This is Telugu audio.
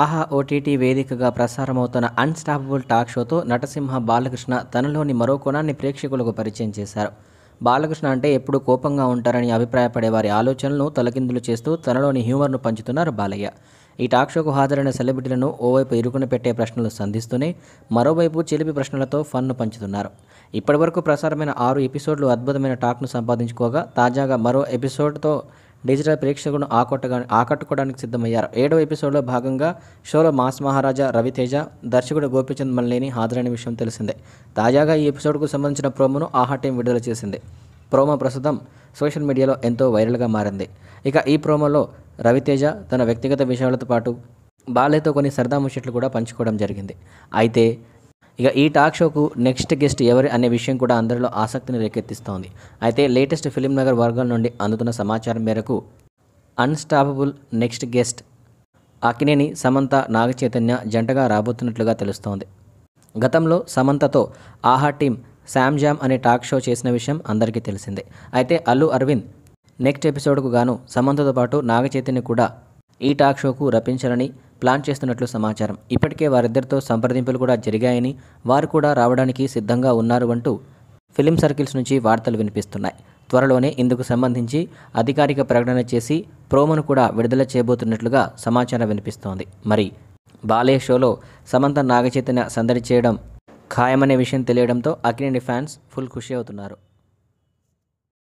ఆహా ఓటీటీ వేదికగా ప్రసారమవుతున్న అన్స్టాపబుల్ టాక్ షోతో నటసింహ బాలకృష్ణ తనలోని మరో కోణాన్ని ప్రేక్షకులకు పరిచయం చేశారు బాలకృష్ణ అంటే ఎప్పుడు కోపంగా ఉంటారని అభిప్రాయపడే వారి ఆలోచనలను తలకిందులు చేస్తూ తనలోని హ్యూమర్ను పంచుతున్నారు బాలయ్య ఈ టాక్ షోకు హాజరైన సెలబ్రిటీలను ఓవైపు ఇరుకున పెట్టే ప్రశ్నలు సంధిస్తూనే మరోవైపు చిలిపి ప్రశ్నలతో ఫన్ను పంచుతున్నారు ఇప్పటివరకు ప్రసారమైన ఆరు ఎపిసోడ్లు అద్భుతమైన టాక్ను సంపాదించుకోగా తాజాగా మరో ఎపిసోడ్తో డిజిటల్ ప్రేక్షకులను ఆకొట్టగా ఆకట్టుకోవడానికి సిద్ధమయ్యారు ఏడవ ఎపిసోడ్లో భాగంగా షోలో మాస్ మహారాజా రవితేజ దర్శకుడు గోపిచంద్ మల్లేని హాజరైన విషయం తెలిసిందే తాజాగా ఈ ఎపిసోడ్కు సంబంధించిన ప్రోమోను ఆహా టీం విడుదల చేసింది ప్రోమో ప్రస్తుతం సోషల్ మీడియాలో ఎంతో వైరల్గా మారింది ఇక ఈ ప్రోమోలో రవితేజ తన వ్యక్తిగత విషయాలతో పాటు బాలేతో కొన్ని సరదా ముచ్చట్లు కూడా పంచుకోవడం జరిగింది అయితే ఇక ఈ టాక్ షోకు నెక్స్ట్ గెస్ట్ ఎవరు అనే విషయం కూడా అందరిలో ఆసక్తిని రేకెత్తిస్తోంది అయితే లేటెస్ట్ ఫిలిం నగర్ వర్గం నుండి అందుతున్న సమాచారం మేరకు Unstoppable next guest Akkineni Samantha Naga Chaitanya జంటగా రాబోతున్నట్లుగా తెలుస్తోంది గతంలో సమంతతో ఆహా టీం శామ్ జామ్ అనే టాక్ షో చేసిన విషయం అందరికీ తెలిసిందే అయితే అల్లు అరవింద్ నెక్స్ట్ ఎపిసోడ్కు గాను సమంతతో పాటు నాగచైతన్య కూడా ఈ టాక్ షోకు రప్పించాలని ప్లాన్ చేస్తున్నట్లు సమాచారం ఇప్పటికే వారిద్దరితో సంప్రదింపులు కూడా జరిగాయని వారు కూడా రావడానికి సిద్ధంగా ఉన్నారు అంటూ ఫిలిం సర్కిల్స్ నుంచి వార్తలు వినిపిస్తున్నాయి త్వరలోనే ఇందుకు సంబంధించి అధికారిక ప్రకటన చేసి ప్రోమోను కూడా విడుదల చేయబోతున్నట్లుగా సమాచారం వినిపిస్తోంది మరి బాలే షోలో సమంత నాగచైతన్య సందడి చేయడం ఖాయమనే విషయం తెలియడంతో అక్కినేని ఫ్యాన్స్ ఫుల్ ఖుషి అవుతున్నారు